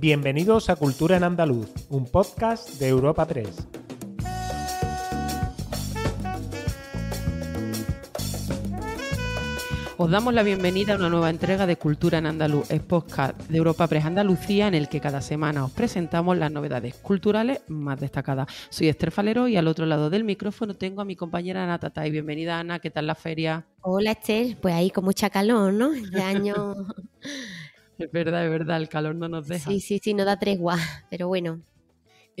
Bienvenidos a Cultura en Andaluz, un podcast de Europa 3. Os damos la bienvenida a una nueva entrega de Cultura en Andaluz, Es podcast de Europa 3 Andalucía, en el que cada semana os presentamos las novedades culturales más destacadas. Soy Esther Falero y al otro lado del micrófono tengo a mi compañera Ana Tatay. Bienvenida, Ana, ¿qué tal la feria? Hola, Esther. Pues ahí con mucha calor, ¿no? De año Es verdad, es verdad, el calor no nos deja. Sí, sí, sí, no da tres tregua, pero bueno.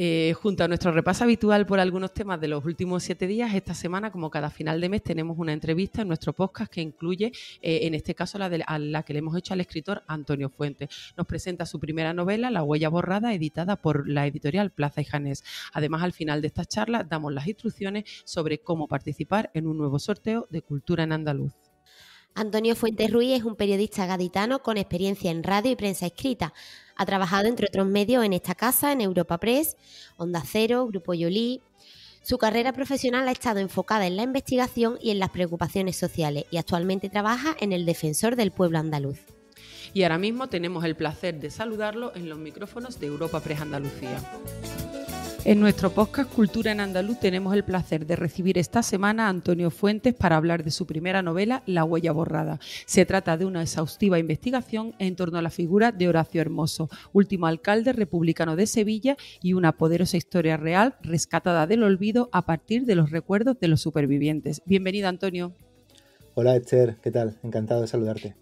Eh, junto a nuestro repaso habitual por algunos temas de los últimos siete días, esta semana, como cada final de mes, tenemos una entrevista en nuestro podcast que incluye, eh, en este caso, la, de, la que le hemos hecho al escritor Antonio Fuentes. Nos presenta su primera novela, La huella borrada, editada por la editorial Plaza y Janés. Además, al final de esta charla, damos las instrucciones sobre cómo participar en un nuevo sorteo de Cultura en Andaluz. Antonio Fuentes Ruiz es un periodista gaditano con experiencia en radio y prensa escrita. Ha trabajado, entre otros medios, en esta casa, en Europa Press, Onda Cero, Grupo Yolí. Su carrera profesional ha estado enfocada en la investigación y en las preocupaciones sociales y actualmente trabaja en el Defensor del Pueblo Andaluz. Y ahora mismo tenemos el placer de saludarlo en los micrófonos de Europa Press Andalucía. En nuestro podcast Cultura en Andaluz tenemos el placer de recibir esta semana a Antonio Fuentes para hablar de su primera novela, La huella borrada. Se trata de una exhaustiva investigación en torno a la figura de Horacio Hermoso, último alcalde republicano de Sevilla y una poderosa historia real rescatada del olvido a partir de los recuerdos de los supervivientes. Bienvenido, Antonio. Hola, Esther, ¿qué tal? Encantado de saludarte.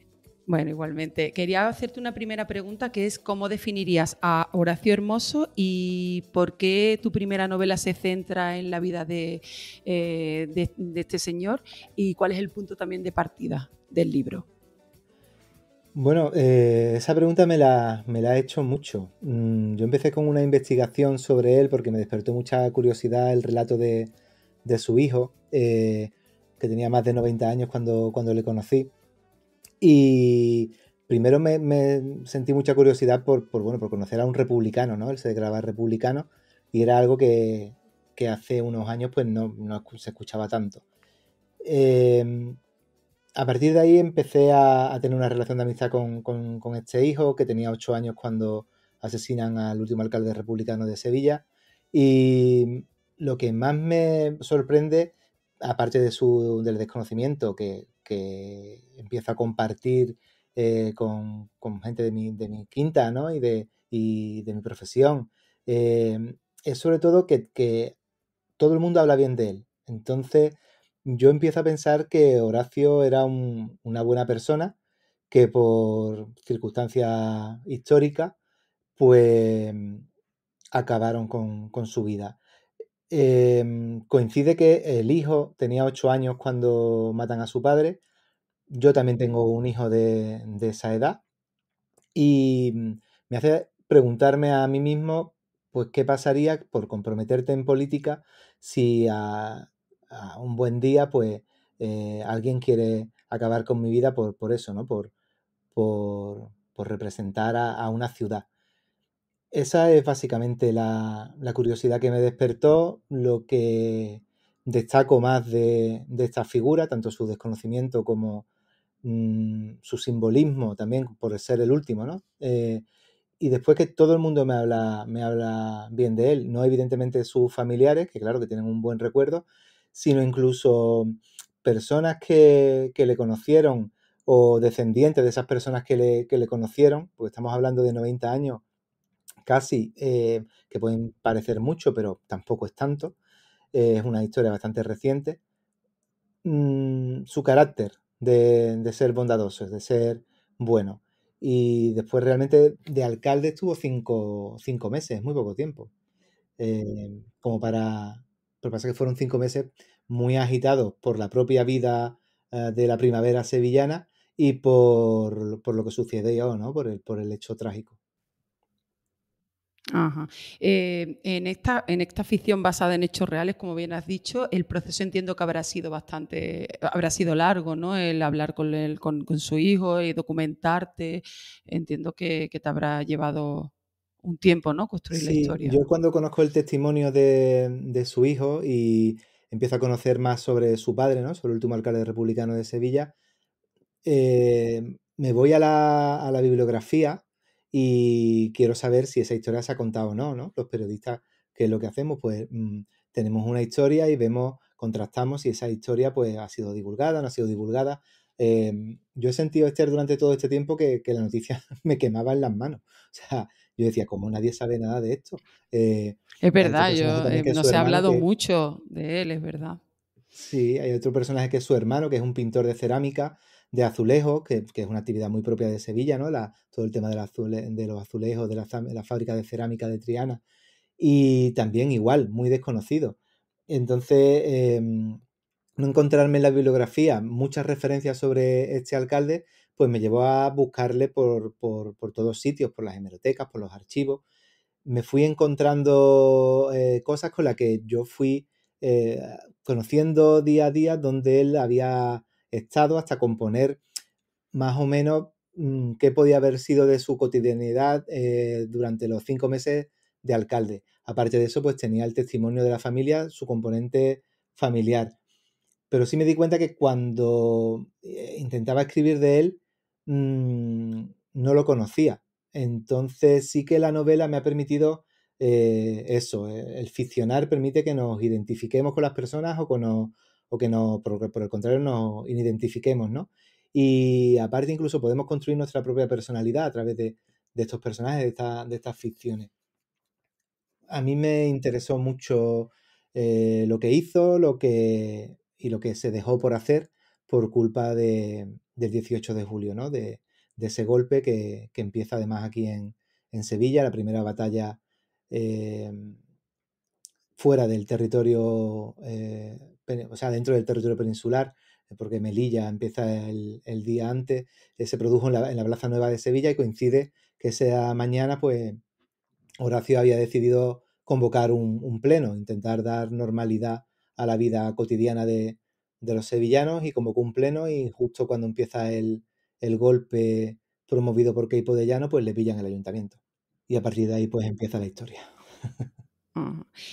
Bueno, igualmente. Quería hacerte una primera pregunta que es ¿cómo definirías a Horacio Hermoso y por qué tu primera novela se centra en la vida de, eh, este señor y cuál es el punto también de partida del libro? Bueno, eh, esa pregunta me la, me la he hecho mucho. Mm, yo empecé con una investigación sobre él porque me despertó mucha curiosidad el relato de, de su hijo, eh, que tenía más de 90 años cuando, cuando le conocí. Y primero me, sentí mucha curiosidad por, bueno, por conocer a un republicano, ¿no? Él se declaraba republicano y era algo que, que hace unos años pues no, no se escuchaba tanto. Em, a partir de ahí empecé a, tener una relación de amistad con, con, con, este hijo, que tenía ocho años cuando asesinan al último alcalde republicano de Sevilla. Y lo que más me sorprende, aparte de su, del desconocimiento que, que empiezo a compartir eh, con, gente de mi, quinta ¿no? y, de, mi profesión, em, es sobre todo que, todo el mundo habla bien de él. Entonces yo empiezo a pensar que Horacio era una buena persona que por circunstancias históricas, pues acabaron con su vida. Em, coincide que el hijo tenía ocho años cuando matan a su padre. Yo también tengo un hijo de, esa edad. Y mm, me hace preguntarme a mí mismo, pues, ¿qué pasaría por comprometerte en política si a, un buen día, pues, eh, alguien quiere acabar con mi vida por, eso, ¿no? Por, por, representar a, una ciudad esa es básicamente la, curiosidad que me despertó, lo que destaco más de, esta figura, tanto su desconocimiento como mm, su simbolismo también por ser el último, ¿no? Eh, y después que todo el mundo me habla, me habla bien de él, no evidentemente sus familiares, que claro que tienen un buen recuerdo, sino incluso personas que, le conocieron o descendientes de esas personas que le, que le conocieron, porque estamos hablando de 90 años casi, eh, que pueden parecer mucho, pero tampoco es tanto. Eh, es una historia bastante reciente. Mm, su carácter de, ser bondadoso, de ser bueno. Y después realmente de alcalde estuvo cinco, meses, muy poco tiempo. Eh, como para... que pasa que fueron cinco meses muy agitados por la propia vida de la primavera sevillana y por, lo que sucedió, ¿no? Por el, por el hecho trágico. Eh, en, esta, en esta ficción basada en hechos reales, como bien has dicho, el proceso entiendo que habrá sido bastante, habrá sido largo, ¿no? El hablar con, con, su hijo y documentarte, entiendo que, te habrá llevado un tiempo, ¿no? Construir la historia. Yo cuando conozco el testimonio de, su hijo y empiezo a conocer más sobre su padre, ¿no? Sobre el último alcalde republicano de Sevilla, eh, me voy a la bibliografía y quiero saber si esa historia se ha contado o no, ¿no? Los periodistas, ¿qué es lo que hacemos? Pues mm, tenemos una historia y vemos, contrastamos si esa historia pues ha sido divulgada, no ha sido divulgada. Em, yo he sentido, Esther, durante todo este tiempo que, la noticia me quemaba en las manos. O sea, yo decía, como nadie sabe nada de esto? Eh, es verdad, yo, eh, no se ha hablado mucho de él, es verdad. Sí, hay otro personaje que es su hermano, que es un pintor de cerámica, de azulejos, que, es una actividad muy propia de Sevilla, ¿no? La, todo el tema de, los azulejos, de la, fábrica de cerámica de Triana, y también igual, muy desconocido. Entonces, em, no encontrarme en la bibliografía muchas referencias sobre este alcalde, pues me llevó a buscarle por, por, por todos sitios, por las hemerotecas, por los archivos. Me fui encontrando eh, cosas con las que yo fui eh, conociendo día a día donde él había estado hasta componer más o menos mm, qué podía haber sido de su cotidianidad eh, durante los cinco meses de alcalde. Aparte de eso, pues tenía el testimonio de la familia, su componente familiar. Pero sí me di cuenta que cuando eh, intentaba escribir de él, mm, no lo conocía. Entonces sí que la novela me ha permitido eh, eso, el ficcionar permite que nos identifiquemos con las personas o, con, los o que no, por, el contrario nos identifiquemos, ¿no? Y aparte incluso podemos construir nuestra propia personalidad a través de, estos personajes, de, estas ficciones. A mí me interesó mucho eh, lo que hizo lo que, y lo que se dejó por hacer por culpa del 18 de julio, ¿no? de, ese golpe que, empieza además aquí en, Sevilla, la primera batalla eh, fuera del territorio eh, o sea, dentro del territorio peninsular, eh, porque Melilla empieza el, día antes, eh, se produjo en la, Plaza Nueva de Sevilla y coincide que esa mañana, pues, Horacio había decidido convocar un, pleno, intentar dar normalidad a la vida cotidiana de, los sevillanos y convocó un pleno y justo cuando empieza el, el golpe promovido por Keipo de Llano, pues le pillan el ayuntamiento. Y a partir de ahí, pues, empieza la historia.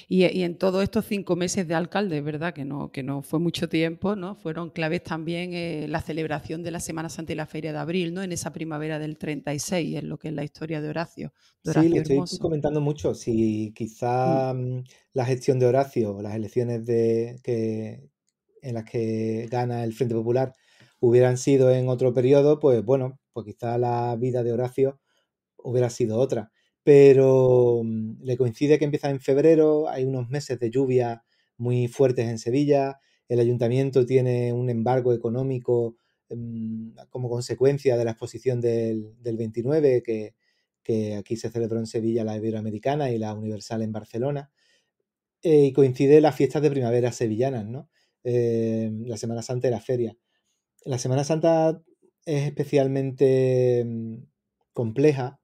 Y, en todos estos cinco meses de alcalde, ¿verdad? Que no, que no fue mucho tiempo, ¿no? Fueron claves también eh, la celebración de la Semana Santa y la Feria de Abril, ¿no? En esa primavera del 36, en lo que es la historia de Horacio. sí, estoy comentando mucho. Si quizá mm. Mm, la gestión de Horacio, o las elecciones de, en las que gana el Frente Popular, hubieran sido en otro periodo, pues bueno, pues quizá la vida de Horacio hubiera sido otra pero mm, le coincide que empieza en febrero, hay unos meses de lluvia muy fuertes en Sevilla, el ayuntamiento tiene un embargo económico mm, como consecuencia de la exposición del, 29, que, aquí se celebró en Sevilla la Iberoamericana y la Universal en Barcelona, eh, y coincide las fiestas de primavera sevillanas, ¿no? Eh, la Semana Santa y la feria. La Semana Santa es especialmente mm, compleja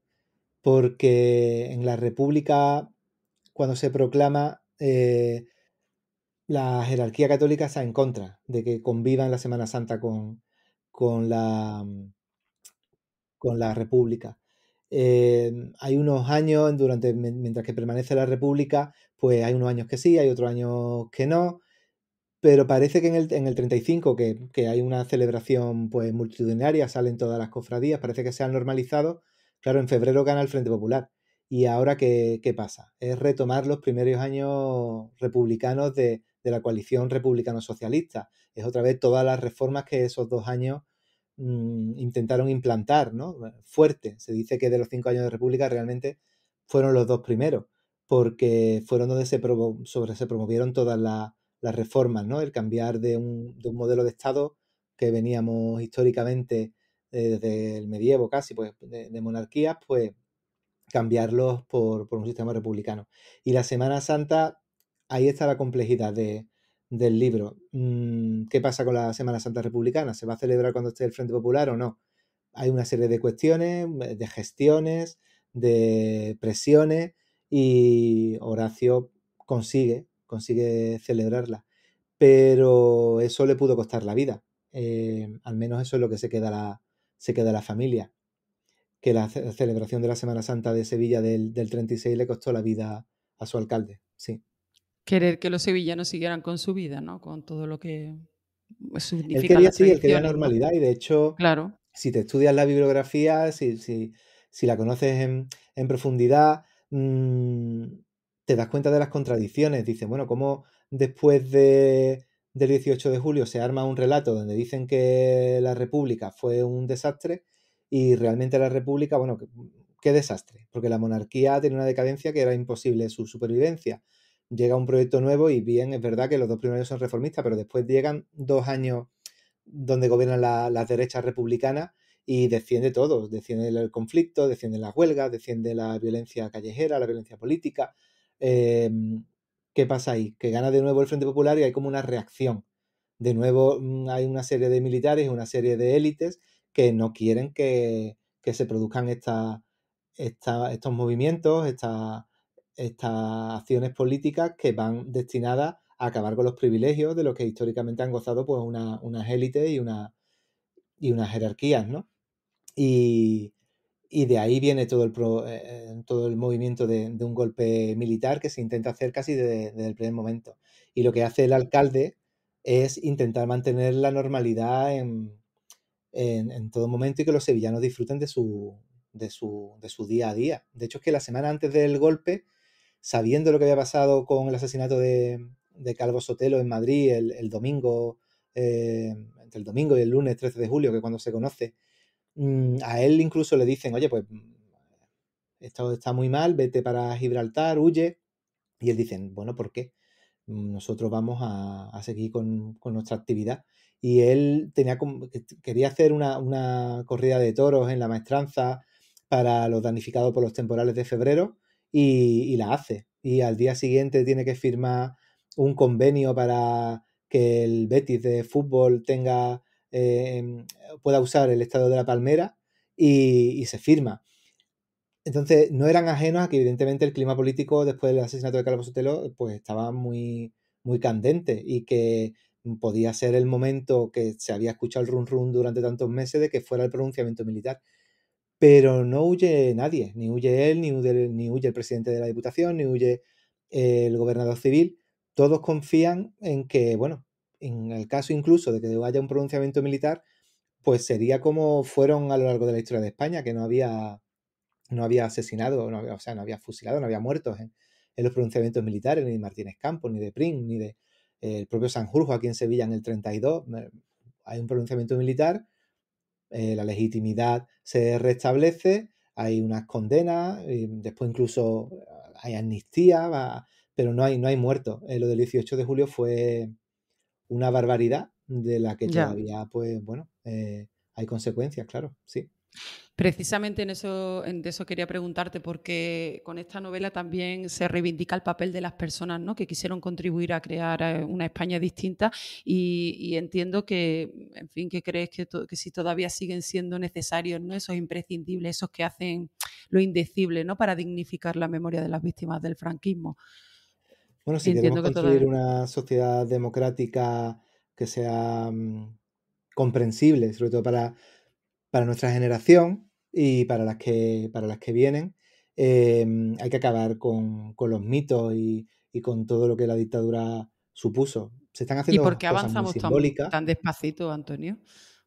porque en la República, cuando se proclama, eh, la jerarquía católica está en contra de que convivan la Semana Santa con, con, la, mm, República. Eh, hay unos años, durante, mientras que permanece la República, pues hay unos años que sí, hay otros años que no, pero parece que en el, 35, que, hay una celebración pues multitudinaria, salen todas las cofradías, parece que se han normalizado, Claro, en febrero gana el Frente Popular. ¿Y ahora qué, qué pasa? Es retomar los primeros años republicanos de, la coalición republicano-socialista. Es otra vez todas las reformas que esos dos años mm, intentaron implantar, ¿no? Eh, fuerte. Se dice que de los cinco años de república realmente fueron los dos primeros, porque fueron donde se, sobre, se promovieron todas las, reformas, ¿no? El cambiar de un, de un modelo de Estado que veníamos históricamente eh, desde el medievo casi, pues de, monarquías, pues cambiarlos por, un sistema republicano. Y la Semana Santa, ahí está la complejidad del libro. Mm, ¿Qué pasa con la Semana Santa republicana? ¿Se va a celebrar cuando esté el Frente Popular o no? Hay una serie de cuestiones, eh, de gestiones, de presiones y Horacio consigue, consigue celebrarla. Pero eso le pudo costar la vida. Eh, al menos eso es lo que se queda la, se queda la familia. Que la celebración de la Semana Santa de Sevilla del, 36 le costó la vida a su alcalde, sí. Querer que los sevillanos siguieran con su vida, ¿no? Con todo lo que pues, significa. El quería, sí, él quería normalidad y de hecho, claro. si te estudias la bibliografía, si, si, la conoces en, profundidad, mm, te das cuenta de las contradicciones. dice bueno, ¿cómo después de del 18 de julio se arma un relato donde dicen que la República fue un desastre y realmente la República, bueno, qué desastre, porque la monarquía tenía una decadencia que era imposible su supervivencia. Llega un proyecto nuevo y bien, es verdad que los dos primeros son reformistas, pero después llegan dos años donde gobiernan las la derechas republicanas y desciende todo, desciende el conflicto, desciende las huelgas, desciende la violencia callejera, la violencia política. Eh, ¿qué pasa ahí? Que gana de nuevo el Frente Popular y hay como una reacción. De nuevo mm, hay una serie de militares, y una serie de élites que no quieren que, se produzcan estos movimientos, estas acciones políticas que van destinadas a acabar con los privilegios de los que históricamente han gozado pues, unas élites y, y unas jerarquías, ¿no? Y, y de ahí viene todo el, eh, eh, todo el movimiento de, un golpe militar que se intenta hacer casi desde, el primer momento. Y lo que hace el alcalde es intentar mantener la normalidad en, en, todo momento y que los sevillanos disfruten de su, de su, de su, día a día. De hecho, es que la semana antes del golpe, sabiendo lo que había pasado con el asesinato de, de Calvo Sotelo en Madrid el, domingo, eh, entre el domingo y el lunes 13 de julio, que es cuando se conoce, Mm, a él incluso le dicen, oye, pues mm, esto está muy mal, vete para Gibraltar, huye. Y él dicen, bueno, ¿por qué? Mm, nosotros vamos a, seguir con, nuestra actividad. Y él tenía, quería hacer una, corrida de toros en la maestranza para los danificados por los temporales de febrero y, y la hace. Y al día siguiente tiene que firmar un convenio para que el Betis de fútbol tenga Em, pueda usar el estado de la palmera y, se firma. Entonces, no eran ajenos a que, evidentemente, el clima político después del asesinato de Carlos Sotelo pues, estaba muy, muy candente y que podía ser el momento que se había escuchado el run-run durante tantos meses de que fuera el pronunciamiento militar. Pero no huye nadie, ni huye él, ni huye el presidente de la Diputación, ni huye el gobernador civil. Todos confían en que, bueno, en el caso incluso de que haya un pronunciamiento militar, pues sería como fueron a lo largo de la historia de España, que no había, no había asesinado, o sea, no había fusilado, no había muertos en, los pronunciamientos militares, ni de Martínez Campos, ni de Prim, ni de el propio Sanjurjo aquí en Sevilla en el 32. Hay un pronunciamiento militar, eh, la legitimidad se restablece, hay unas condenas, después incluso hay amnistía, pero no hay, no hay muertos. Eh, lo del 18 de julio fue una barbaridad de la que ya. todavía, pues bueno, eh, hay consecuencias, claro, sí. Precisamente en eso, en eso quería preguntarte, porque con esta novela también se reivindica el papel de las personas ¿no? que quisieron contribuir a crear eh, una España distinta y, entiendo que, en fin, que crees que, si todavía siguen siendo necesarios ¿no? esos imprescindibles, esos que hacen lo indecible ¿no? para dignificar la memoria de las víctimas del franquismo. Bueno, si queremos construir una sociedad democrática que sea mm, comprensible, sobre todo para, para nuestra generación y para las que, para las que vienen, eh, hay que acabar con, los mitos y, con todo lo que la dictadura supuso. Se están haciendo ¿Y por qué avanzamos Tan, despacito, Antonio?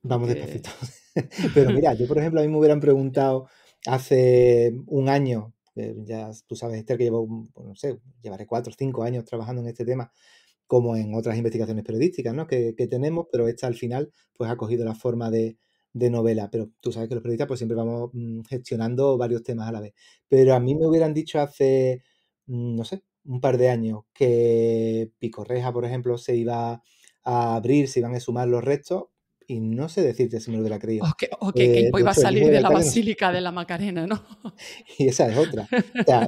Vamos despacito. Pero mira, yo por ejemplo, a mí me hubieran preguntado hace un año ya tú sabes, Esther, que llevo, pues, no sé, llevaré cuatro o cinco años trabajando en este tema, como en otras investigaciones periodísticas ¿no? que, tenemos, pero esta al final pues ha cogido la forma de, novela, pero tú sabes que los periodistas pues siempre vamos mm, gestionando varios temas a la vez. Pero a mí me hubieran dicho hace, mm, no sé, un par de años que Picorreja, por ejemplo, se iba a abrir, se iban a sumar los restos, y no sé decirte si me lo hubiera creído. O que, hoy eh, que, a salir de la Basílica de la Macarena, ¿no? Y esa es otra.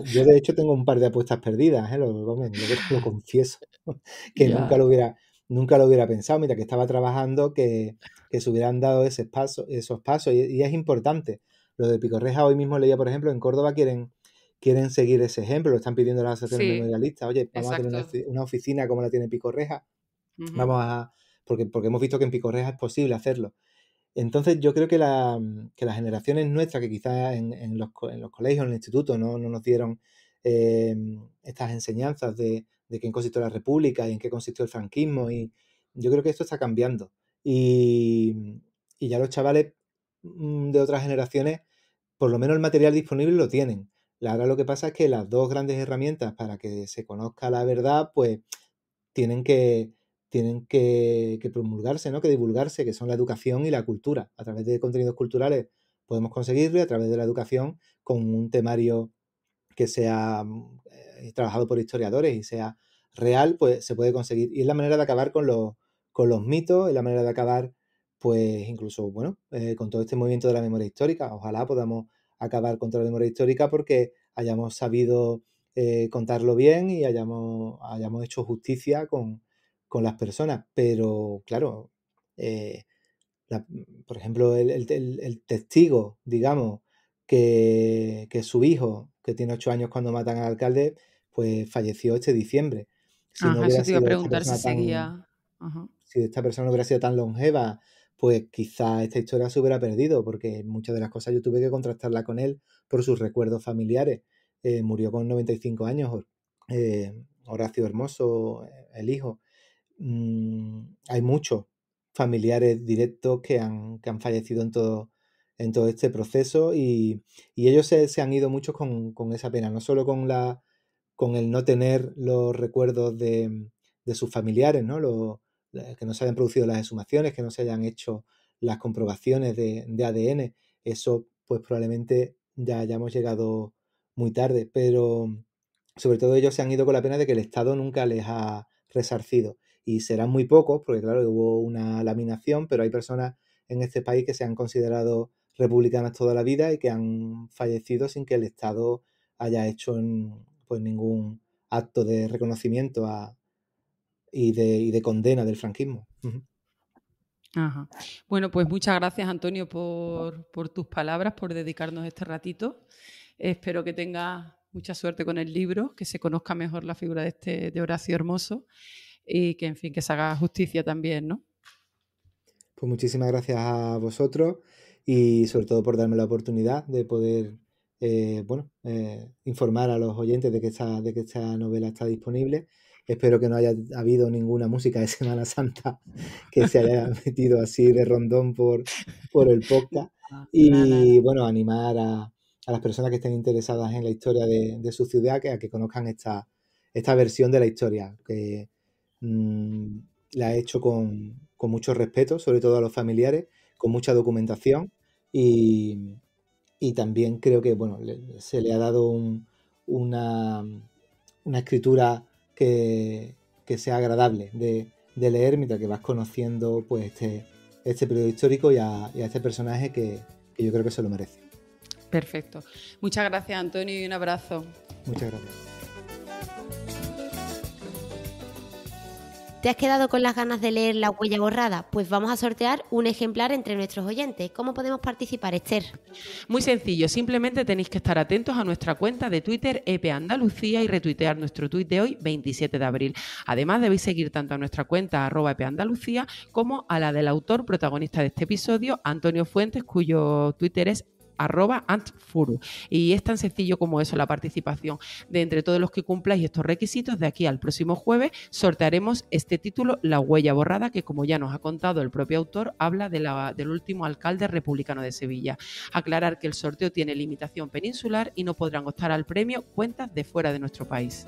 yo de hecho tengo un par de apuestas perdidas, ¿eh? lo, confieso, que nunca, lo hubiera, nunca lo hubiera pensado. Mira, que estaba trabajando, que, que se hubieran dado ese paso, esos pasos, y, es importante. Lo de Picorreja hoy mismo leía, por ejemplo, en Córdoba quieren quieren seguir ese ejemplo, lo están pidiendo las asociaciones sí, oye, vamos a tener una, oficina como la tiene Picorreja, vamos a porque, porque hemos visto que en Picorreja es posible hacerlo. Entonces yo creo que, la, mm, que las generaciones nuestras, que quizás en, en, los, en, los, colegios, en el instituto, no, no nos dieron em, estas enseñanzas de, de qué consistió la República y en qué consistió el franquismo, y yo creo que esto está cambiando. Y, mm, y ya los chavales mm, de otras generaciones, por lo menos el material disponible lo tienen. la verdad lo que pasa es que las dos grandes herramientas para que se conozca la verdad, pues tienen que, tienen que, promulgarse, ¿no? que divulgarse, que son la educación y la cultura. A través de contenidos culturales podemos conseguirlo y a través de la educación con un temario que sea mm, eh, trabajado por historiadores y sea real, pues se puede conseguir. Y es la manera de acabar con los, mitos, es la manera de acabar, pues incluso, bueno, eh, con todo este movimiento de la memoria histórica. Ojalá podamos acabar con toda la memoria histórica porque hayamos sabido eh, contarlo bien y hayamos hecho justicia con, con las personas, pero claro, eh, mm, por ejemplo, el, testigo, digamos, que, que su hijo, que tiene ocho años cuando matan al alcalde, pues falleció este diciembre. Si no eso te iba a preguntar si seguía. Si esta persona no hubiera sido tan longeva, pues quizá esta historia se hubiera perdido, porque muchas de las cosas yo tuve que contrastarla con él por sus recuerdos familiares. Eh, murió con 95 años, eh, Horacio Hermoso, el hijo. Mm, hay muchos familiares directos que han, que han fallecido en todo, en todo este proceso y, ellos se, han ido muchos con, esa pena, no solo con, la, con el no tener los recuerdos de, de sus familiares, ¿no? Los, que no se hayan producido las exhumaciones, que no se hayan hecho las comprobaciones de, de ADN, eso pues probablemente ya hayamos llegado muy tarde, pero sobre todo ellos se han ido con la pena de que el Estado nunca les ha resarcido y serán muy pocos, porque claro, hubo una laminación, pero hay personas en este país que se han considerado republicanas toda la vida y que han fallecido sin que el Estado haya hecho pues, ningún acto de reconocimiento y, de, condena del franquismo. Bueno, pues muchas gracias Antonio por, tus palabras, por dedicarnos este ratito. Espero que tengas mucha suerte con el libro, que se conozca mejor la figura de, este, de Horacio Hermoso y que, en fin, que se haga justicia también, ¿no? Pues muchísimas gracias a vosotros y sobre todo por darme la oportunidad de poder, eh, bueno, eh, informar a los oyentes de que, esta, de que esta novela está disponible. Espero que no haya habido ninguna música de Semana Santa que se haya metido así de rondón por, por el podcast. Ah, y bueno, animar a, las personas que estén interesadas en la historia de, de su ciudad que, a que conozcan esta, esta versión de la historia, que Mm, la he hecho con, mucho respeto, sobre todo a los familiares, con mucha documentación y, también creo que bueno, se le ha dado una, una, escritura que, sea agradable de, leer mientras que vas conociendo pues este, este periodo histórico y a, este personaje que yo creo que se lo merece. Perfecto. Muchas gracias, Antonio, y un abrazo. Muchas gracias. ¿Te has quedado con las ganas de leer La huella borrada? Pues vamos a sortear un ejemplar entre nuestros oyentes. ¿Cómo podemos participar, Esther? Muy sencillo, simplemente tenéis que estar atentos a nuestra cuenta de Twitter EP Andalucía y retuitear nuestro tuit de hoy, 27 de abril. Además, debéis seguir tanto a nuestra cuenta arroba e como a la del autor protagonista de este episodio, Antonio Fuentes, cuyo Twitter es arroba antfuru. Y es tan sencillo como eso, la participación de entre todos los que cumpláis estos requisitos. De aquí al próximo jueves sortearemos este título, La huella borrada, que como ya nos ha contado el propio autor, habla de la, del último alcalde republicano de Sevilla. Aclarar que el sorteo tiene limitación peninsular y no podrán optar al premio cuentas de fuera de nuestro país.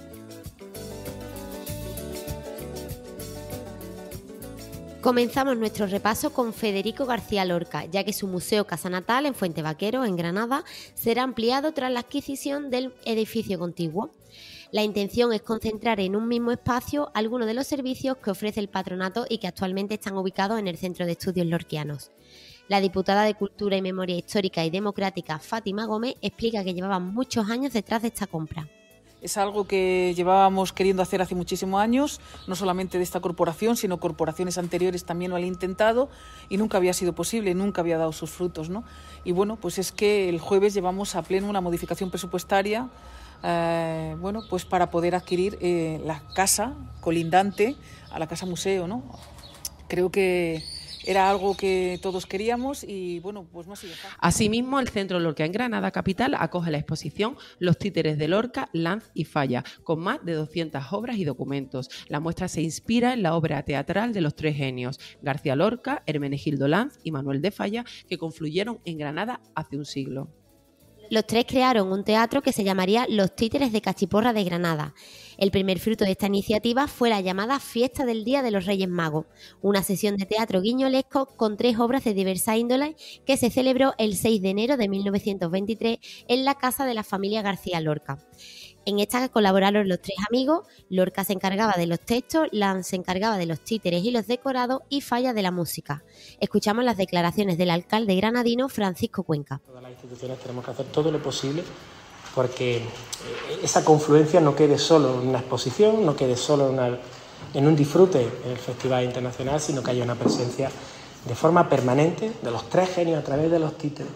Comenzamos nuestro repaso con Federico García Lorca, ya que su Museo Casa Natal en Fuente Vaquero, en Granada, será ampliado tras la adquisición del edificio contiguo. La intención es concentrar en un mismo espacio algunos de los servicios que ofrece el patronato y que actualmente están ubicados en el Centro de Estudios Lorquianos. La diputada de Cultura y Memoria Histórica y Democrática, Fátima Gómez, explica que llevaba muchos años detrás de esta compra. Es algo que llevábamos queriendo hacer hace muchísimos años, no solamente de esta corporación, sino corporaciones anteriores también lo han intentado y nunca había sido posible, nunca había dado sus frutos. ¿no? Y bueno, pues es que el jueves llevamos a pleno una modificación presupuestaria eh, bueno, pues para poder adquirir eh, la casa colindante a la casa museo. ¿no? Creo que era algo que todos queríamos y bueno, pues no fácil. Asimismo, el Centro Lorca en Granada Capital acoge la exposición Los títeres de Lorca, Lanz y Falla, con más de 200 obras y documentos. La muestra se inspira en la obra teatral de los tres genios, García Lorca, Hermenegildo Lanz y Manuel de Falla, que confluyeron en Granada hace un siglo. Los tres crearon un teatro que se llamaría Los Títeres de Cachiporra de Granada el primer fruto de esta iniciativa fue la llamada Fiesta del Día de los Reyes Magos, una sesión de teatro guiñolesco con tres obras de diversa índole que se celebró el 6 de enero de 1923 en la casa de la familia García Lorca. En esta colaboraron los tres amigos, Lorca se encargaba de los textos, Lan se encargaba de los títeres y los decorados y Falla de la música. Escuchamos las declaraciones del alcalde granadino Francisco Cuenca. hacer todo lo posible porque esa confluencia no quede solo en una exposición, no quede solo en, un disfrute en el Festival Internacional, sino que haya una presencia de forma permanente de los tres genios a través de los títulos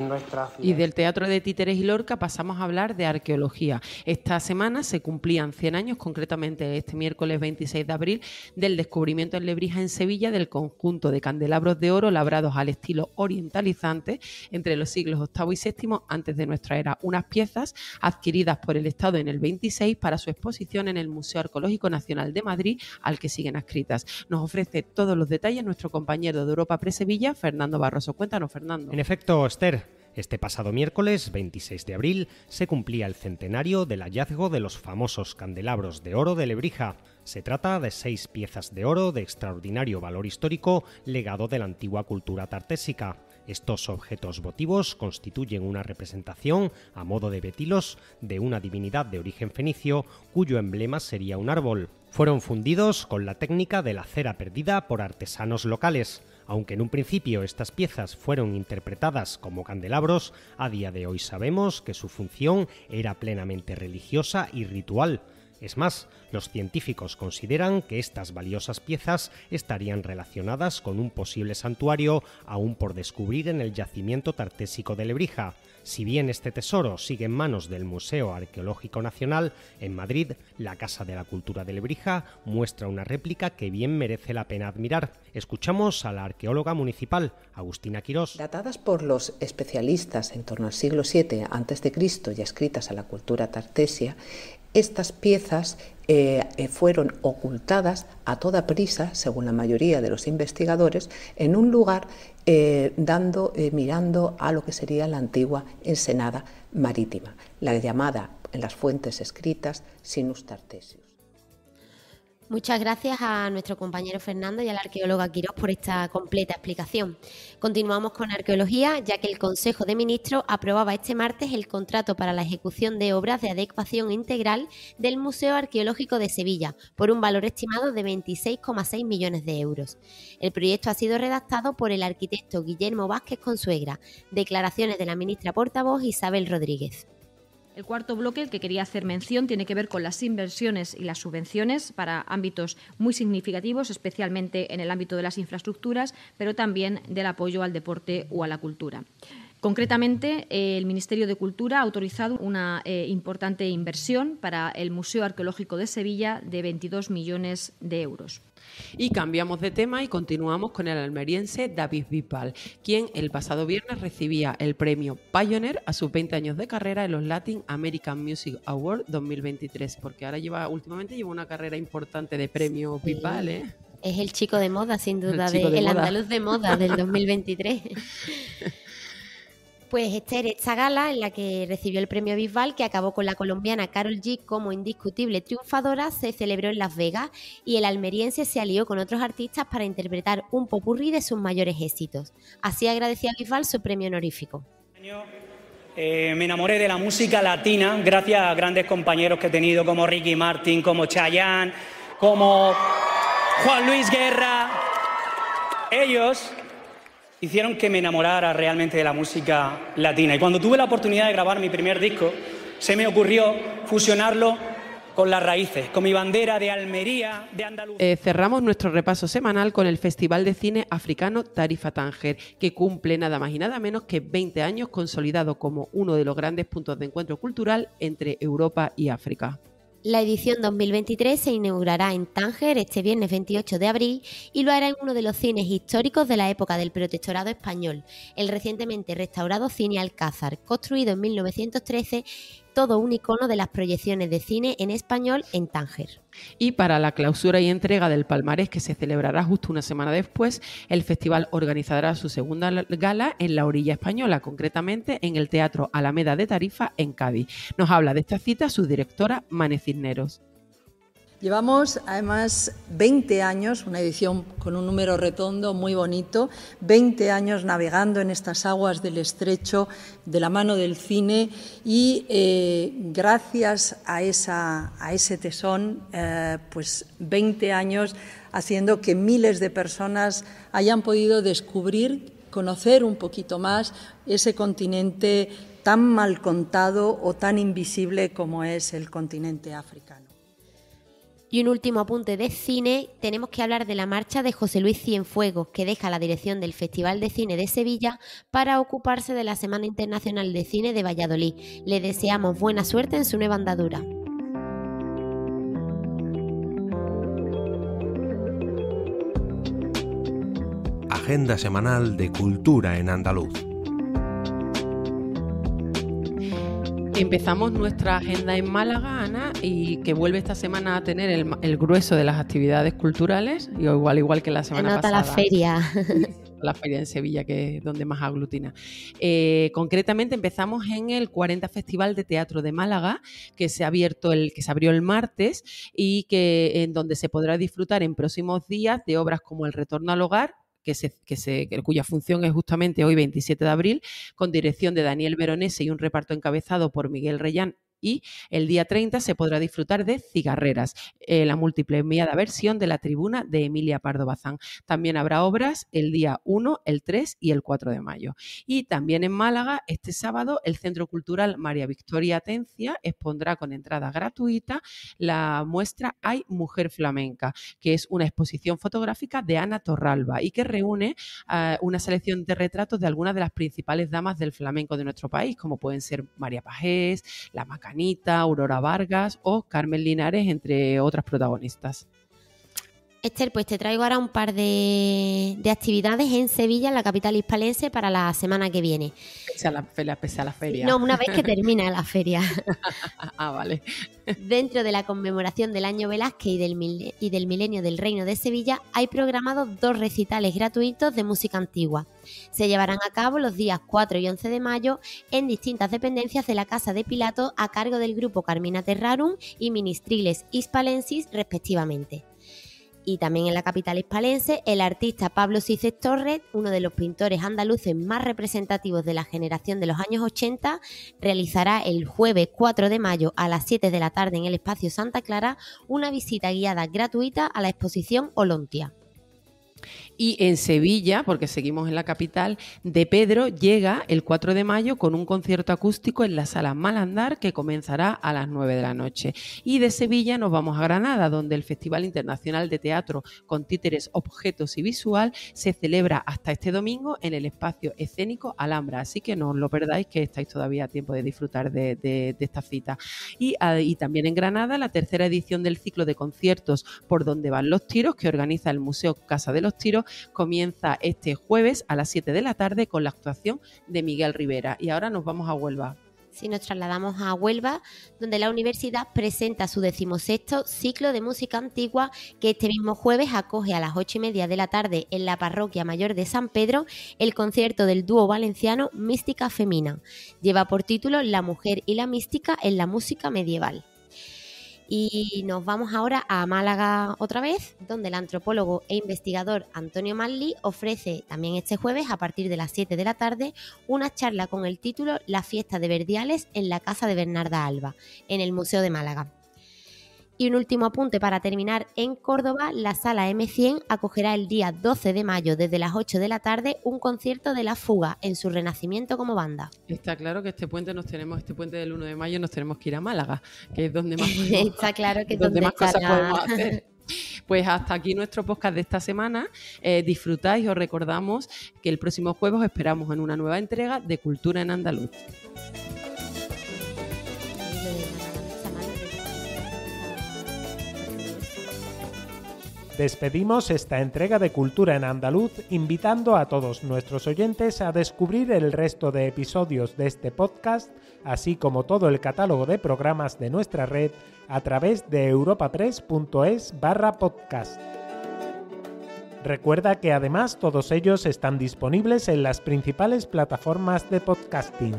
nuestra Y del Teatro de Títeres y Lorca pasamos a hablar de arqueología. Esta semana se cumplían 100 años, concretamente este miércoles 26 de abril, del descubrimiento en Lebrija, en Sevilla, del conjunto de candelabros de oro labrados al estilo orientalizante entre los siglos VIII y VII antes de nuestra era. Unas piezas adquiridas por el Estado en el 26 para su exposición en el Museo Arqueológico Nacional de Madrid, al que siguen adscritas. Nos ofrece todos los detalles nuestro compañero de Europa Pre Sevilla, Fernando Barroso. Cuéntanos, Fernando. En efecto, Esther, este pasado miércoles, 26 de abril, se cumplía el centenario del hallazgo de los famosos candelabros de oro de Lebrija. Se trata de seis piezas de oro de extraordinario valor histórico, legado de la antigua cultura tartésica. Estos objetos votivos constituyen una representación, a modo de betilos, de una divinidad de origen fenicio cuyo emblema sería un árbol. Fueron fundidos con la técnica de la cera perdida por artesanos locales. Aunque en un principio estas piezas fueron interpretadas como candelabros, a día de hoy sabemos que su función era plenamente religiosa y ritual. Es más, los científicos consideran que estas valiosas piezas estarían relacionadas con un posible santuario aún por descubrir en el yacimiento tartésico de Lebrija. Si bien este tesoro sigue en manos del Museo Arqueológico Nacional, en Madrid, la Casa de la Cultura de Lebrija muestra una réplica que bien merece la pena admirar. Escuchamos a la arqueóloga municipal, Agustina Quirós. Datadas por los especialistas en torno al siglo VII a.C. y escritas a la cultura tartesia, estas piezas eh, eh, fueron ocultadas a toda prisa, según la mayoría de los investigadores, en un lugar eh, dando, mirando a lo que sería la antigua ensenada marítima, la llamada en las fuentes escritas Sinus Tartesius. Muchas gracias a nuestro compañero Fernando y al arqueólogo arqueóloga por esta completa explicación. Continuamos con arqueología, ya que el Consejo de Ministros aprobaba este martes el contrato para la ejecución de obras de adecuación integral del Museo Arqueológico de Sevilla, por un valor estimado de 26,6 millones de euros. El proyecto ha sido redactado por el arquitecto Guillermo Vázquez Consuegra, declaraciones de la ministra portavoz Isabel Rodríguez. El cuarto bloque el que quería hacer mención tiene que ver con las inversiones y las subvenciones para ámbitos muy significativos, especialmente en el ámbito de las infraestructuras, pero también del apoyo al deporte o a la cultura. Concretamente, eh, el Ministerio de Cultura ha autorizado una eh, importante inversión para el Museo Arqueológico de Sevilla de 22 millones de euros. Y cambiamos de tema y continuamos con el almeriense David Vipal, quien el pasado viernes recibía el premio Pioneer a sus 20 años de carrera en los Latin American Music Awards 2023, porque ahora lleva, últimamente lleva una carrera importante de premio Vipal, ¿eh? Es el chico de moda, sin duda, el, andaluz de moda del 2023. Pues Esther, esta gala en la que recibió el premio Bisbal, que acabó con la colombiana Carol G como indiscutible triunfadora, se celebró en Las Vegas y el almeriense se alió con otros artistas para interpretar un popurrí de sus mayores éxitos. Así agradecía a Bisbal su premio honorífico. Eh, me enamoré de la música latina gracias a grandes compañeros que he tenido como Ricky Martin, como Chayanne, como Juan Luis Guerra. Ellos hicieron que me enamorara realmente de la música latina. Y cuando tuve la oportunidad de grabar mi primer disco, se me ocurrió fusionarlo con las raíces, con mi bandera de Almería, de Andalucía. Eh, cerramos nuestro repaso semanal con el Festival de Cine Africano Tarifa Tánger, que cumple nada más y nada menos que 20 años consolidado como uno de los grandes puntos de encuentro cultural entre Europa y África. La edición 2023 se inaugurará en Tánger este viernes 28 de abril y lo hará en uno de los cines históricos de la época del protectorado español, el recientemente restaurado Cine Alcázar, construido en 1913, todo un icono de las proyecciones de cine en español en Tánger. Y para la clausura y entrega del palmarés, que se celebrará justo una semana después, el festival organizará su segunda gala en la orilla española, concretamente en el Teatro Alameda de Tarifa, en Cádiz. Nos habla de esta cita su directora, Mane Cisneros. Llevamos además 20 años, una edición con un número retondo muy bonito, 20 años navegando en estas aguas del estrecho de la mano del cine y eh, gracias a, ese tesón, eh, pues 20 años haciendo que miles de personas hayan podido descubrir, conocer un poquito más ese continente tan mal contado o tan invisible como es el continente africano. Y un último apunte de cine, tenemos que hablar de la marcha de José Luis Cienfuegos, que deja la dirección del Festival de Cine de Sevilla para ocuparse de la Semana Internacional de Cine de Valladolid. Le deseamos buena suerte en su nueva andadura. Agenda semanal de Cultura en Andaluz. Empezamos nuestra agenda en Málaga, Ana, y que vuelve esta semana a tener el, grueso de las actividades culturales, y igual, igual que la semana pasada. la feria. la feria en Sevilla, que es donde más aglutina. Eh, concretamente empezamos en el 40 Festival de Teatro de Málaga, que se ha abierto el, que se abrió el martes, y que en donde se podrá disfrutar en próximos días de obras como El Retorno al Hogar, que se, cuya función es justamente hoy 27 de abril, con dirección de Daniel Veronese y un reparto encabezado por Miguel Reyán y el día 30 se podrá disfrutar de Cigarreras, eh, la la multiplemiada versión de la tribuna de Emilia Pardo Bazán. También habrá obras el día 1, el 3 y el 4 de mayo. Y también en Málaga, este sábado, el Centro Cultural María Victoria Atencia expondrá con entrada gratuita la muestra Hay Mujer Flamenca, que es una exposición fotográfica de Ana Torralba y que reúne una selección de retratos de algunas de las principales damas del flamenco de nuestro país, como pueden ser María Pajés, la Macarena, Anita, Aurora Vargas o Carmen Linares, entre otras protagonistas. Esther, pues te traigo ahora un par de, actividades en Sevilla, la capital hispalense, para la semana que viene. Pese a la, pese la feria. No, una vez que termina la feria. ah, vale. Dentro de la conmemoración del año Velázquez y del, y del milenio del Reino de Sevilla, hay programados dos recitales gratuitos de música antigua. Se llevarán a cabo los días 4 y 11 de mayo en distintas dependencias de la Casa de Pilato a cargo del grupo Carmina Terrarum y Ministriles Hispalensis, respectivamente y también en la capital hispalense, el artista Pablo Cices Torres, uno de los pintores andaluces más representativos de la generación de los años 80, realizará el jueves 4 de mayo a las 7 de la tarde en el espacio Santa Clara una visita guiada gratuita a la exposición Olontia. Y en Sevilla, porque seguimos en la capital, De Pedro llega el 4 de mayo con un concierto acústico en la sala Malandar que comenzará a las 9 de la noche. Y de Sevilla nos vamos a Granada, donde el Festival Internacional de Teatro con títeres, objetos y visual se celebra hasta este domingo en el espacio escénico Alhambra. Así que no os lo perdáis, que estáis todavía a tiempo de disfrutar de, esta cita. Y, ah, y también en Granada, la tercera edición del ciclo de conciertos por donde van los tiros que organiza el Museo Casa de los Tiros comienza este jueves a las 7 de la tarde con la actuación de Miguel Rivera. Y ahora nos vamos a Huelva. Si nos trasladamos a Huelva, donde la universidad presenta su decimosexto ciclo de música antigua que este mismo jueves acoge a las ocho y media de la tarde en la parroquia mayor de San Pedro el concierto del dúo valenciano Mística Femina. Lleva por título La mujer y la mística en la música medieval. Y nos vamos ahora a Málaga otra vez, donde el antropólogo e investigador Antonio Manli ofrece también este jueves a partir de las 7 de la tarde una charla con el título La fiesta de Verdiales en la casa de Bernarda Alba, en el Museo de Málaga. Y un último apunte para terminar, en Córdoba la sala M100 acogerá el día 12 de mayo desde las 8 de la tarde un concierto de La Fuga en su renacimiento como banda. Está claro que este puente nos tenemos este puente del 1 de mayo nos tenemos que ir a Málaga, que es donde más cosas podemos hacer. Pues hasta aquí nuestro podcast de esta semana. Eh, disfrutáis, os recordamos que el próximo jueves os esperamos en una nueva entrega de Cultura en Andaluz. Despedimos esta entrega de Cultura en Andaluz invitando a todos nuestros oyentes a descubrir el resto de episodios de este podcast, así como todo el catálogo de programas de nuestra red a través de europa3.es barra podcast. Recuerda que además todos ellos están disponibles en las principales plataformas de podcasting.